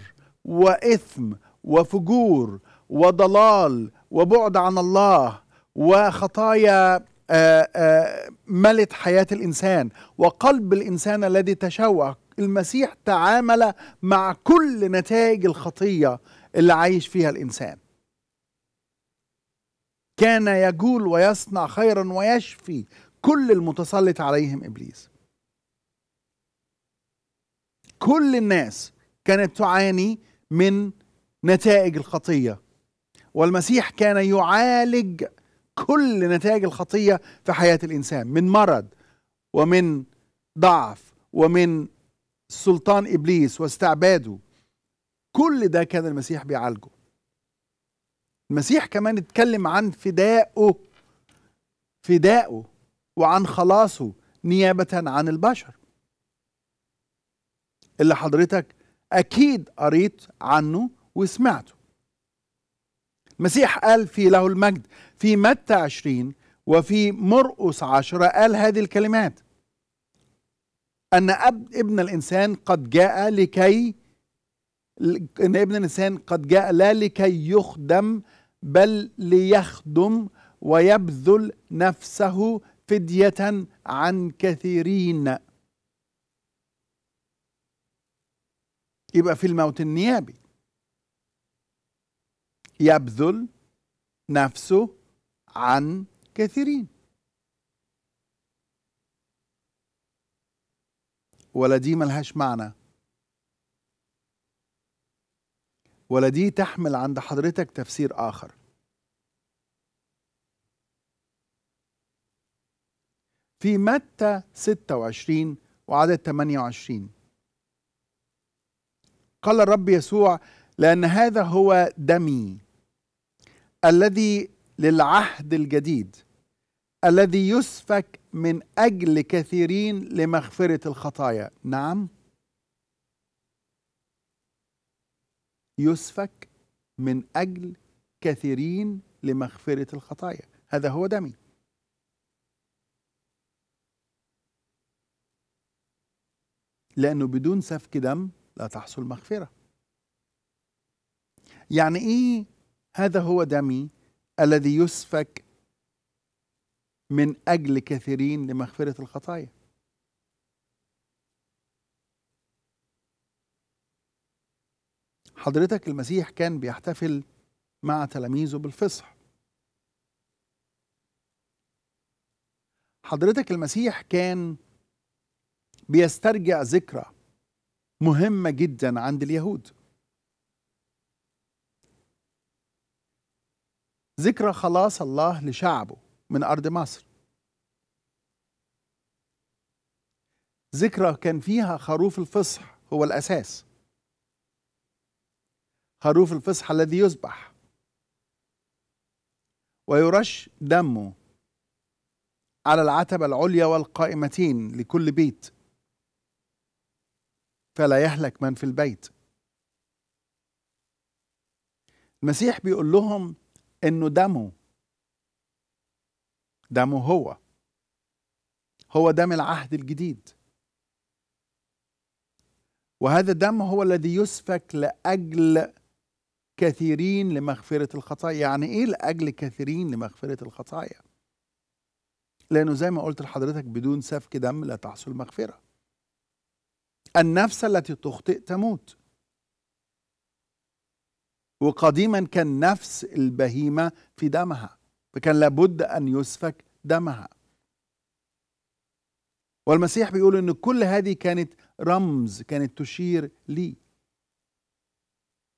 وإثم وفجور وضلال وبعد عن الله وخطايا آه، آه، ملت حياة الإنسان وقلب الإنسان الذي تشوه المسيح تعامل مع كل نتائج الخطية اللي عايش فيها الإنسان كان يجول ويصنع خيرا ويشفي كل المتسلط عليهم ابليس كل الناس كانت تعاني من نتائج الخطيه والمسيح كان يعالج كل نتائج الخطيه في حياه الانسان من مرض ومن ضعف ومن سلطان ابليس واستعباده كل ده كان المسيح بيعالجه المسيح كمان اتكلم عن فدائه فدائه وعن خلاصه نيابة عن البشر اللي حضرتك أكيد قريت عنه وسمعته المسيح قال في له المجد في متى عشرين وفي مرقس عشرة قال هذه الكلمات أن أب ابن الإنسان قد جاء لكي ان ابن الانسان قد جاء لا لكي يخدم بل ليخدم ويبذل نفسه فديه عن كثيرين يبقى في الموت النيابي يبذل نفسه عن كثيرين ولا دي ملهاش معنى ولا دي تحمل عند حضرتك تفسير آخر في متى 26 وعدد 28 قال الرب يسوع لأن هذا هو دمي الذي للعهد الجديد الذي يسفك من أجل كثيرين لمغفرة الخطايا نعم يسفك من أجل كثيرين لمغفرة الخطايا هذا هو دمي لأنه بدون سفك دم لا تحصل مغفرة يعني إيه هذا هو دمي الذي يسفك من أجل كثيرين لمغفرة الخطايا حضرتك المسيح كان بيحتفل مع تلاميذه بالفصح حضرتك المسيح كان بيسترجع ذكرى مهمة جدا عند اليهود ذكرى خلاص الله لشعبه من أرض مصر ذكرى كان فيها خروف الفصح هو الأساس خروف الفصحى الذي يذبح ويرش دمه على العتبة العليا والقائمتين لكل بيت فلا يهلك من في البيت المسيح بيقول لهم انه دمه دمه هو هو دم العهد الجديد وهذا الدم هو الذي يسفك لاجل كثيرين لمغفرة الخطايا يعني إيه لأجل كثيرين لمغفرة الخطايا لأنه زي ما قلت لحضرتك بدون سفك دم لا تحصل مغفرة النفس التي تخطئ تموت وقديما كان نفس البهيمة في دمها فكان لابد أن يسفك دمها والمسيح بيقول أن كل هذه كانت رمز كانت تشير لي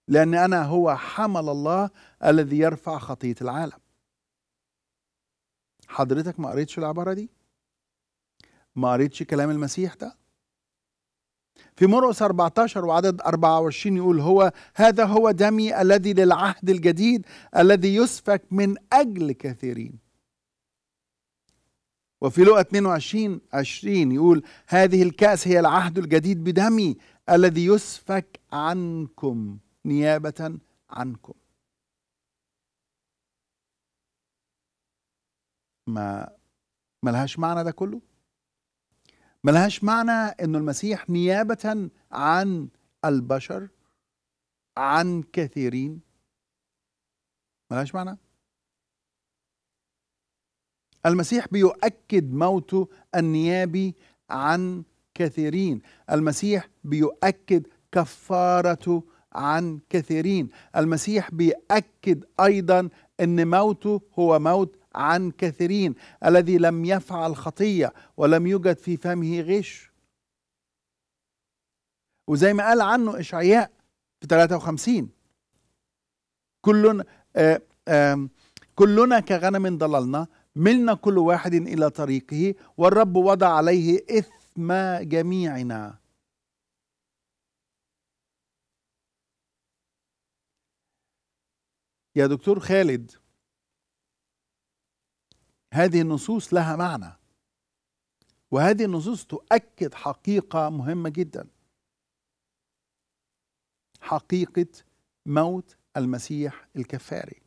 لأن أنا هو حمل الله الذي يرفع خطية العالم حضرتك ما قريتش العبارة دي ما قريتش كلام المسيح ده في مرقس 14 وعدد 24 يقول هو هذا هو دمي الذي للعهد الجديد الذي يسفك من أجل كثيرين وفي لقى 22 20 يقول هذه الكأس هي العهد الجديد بدمي الذي يسفك عنكم نيابة عنكم ما ملهاش معنى ده كله ملهاش معنى أن المسيح نيابة عن البشر عن كثيرين ملهاش معنى المسيح بيؤكد موته النيابي عن كثيرين المسيح بيؤكد كفارته عن كثيرين المسيح بيأكد أيضا أن موته هو موت عن كثيرين الذي لم يفعل خطية ولم يوجد في فمه غش وزي ما قال عنه إشعياء في 53 كل آه، كلنا كغنم ضللنا ملنا كل واحد إلى طريقه والرب وضع عليه إثم جميعنا يا دكتور خالد هذه النصوص لها معنى وهذه النصوص تؤكد حقيقة مهمة جدا حقيقة موت المسيح الكفاري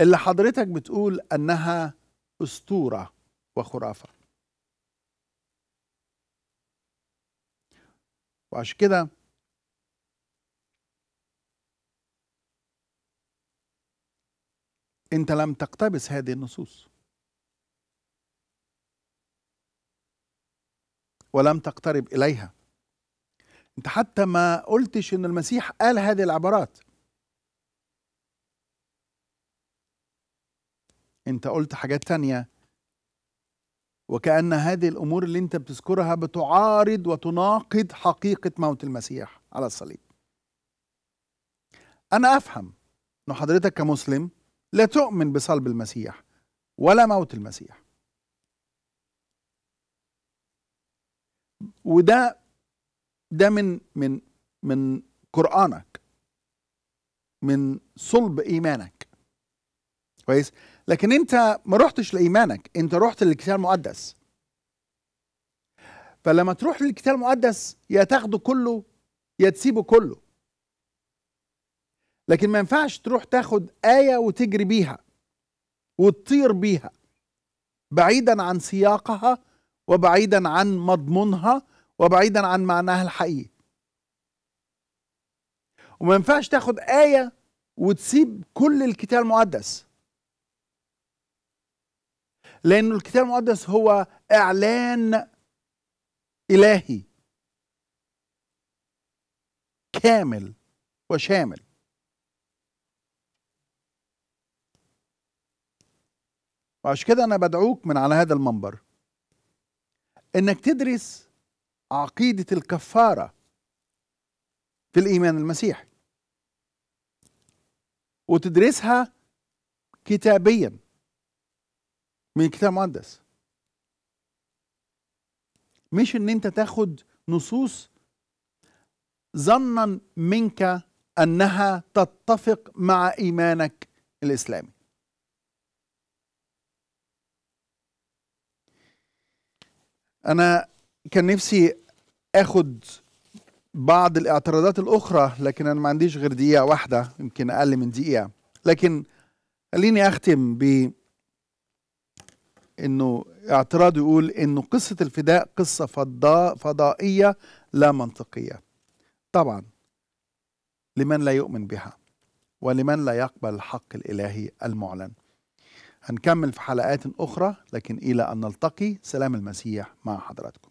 اللي حضرتك بتقول أنها أسطورة وخرافة وعشان كده أنت لم تقتبس هذه النصوص ولم تقترب إليها أنت حتى ما قلتش أن المسيح قال هذه العبارات أنت قلت حاجات تانية وكأن هذه الأمور اللي أنت بتذكرها بتعارض وتناقض حقيقة موت المسيح على الصليب أنا أفهم أن حضرتك كمسلم لا تؤمن بصلب المسيح ولا موت المسيح وده ده من من من قرآنك من صلب إيمانك كويس لكن أنت ما رحتش لإيمانك أنت رحت للكتاب المقدس فلما تروح للكتاب المقدس يا تاخده كله يا تسيبه كله لكن ما ينفعش تروح تاخد آية وتجري بيها وتطير بيها بعيدا عن سياقها وبعيدا عن مضمونها وبعيدا عن معناها الحقيقي وما ينفعش تاخد آية وتسيب كل الكتاب المقدس لأن الكتاب المقدس هو إعلان إلهي كامل وشامل وعشان كده أنا بدعوك من على هذا المنبر إنك تدرس عقيدة الكفارة في الإيمان المسيحي وتدرسها كتابيا من الكتاب المقدس مش ان انت تاخد نصوص ظنا منك انها تتفق مع ايمانك الاسلامي انا كان نفسي اخد بعض الاعتراضات الاخرى لكن انا ما عنديش غير دقيقه واحده يمكن اقل من دقيقه لكن خليني اختم ب انه اعتراض يقول انه قصه الفداء قصه فضاء فضائيه لا منطقيه طبعا لمن لا يؤمن بها ولمن لا يقبل الحق الالهي المعلن هنكمل في حلقات أخرى لكن إلى أن نلتقي سلام المسيح مع حضراتكم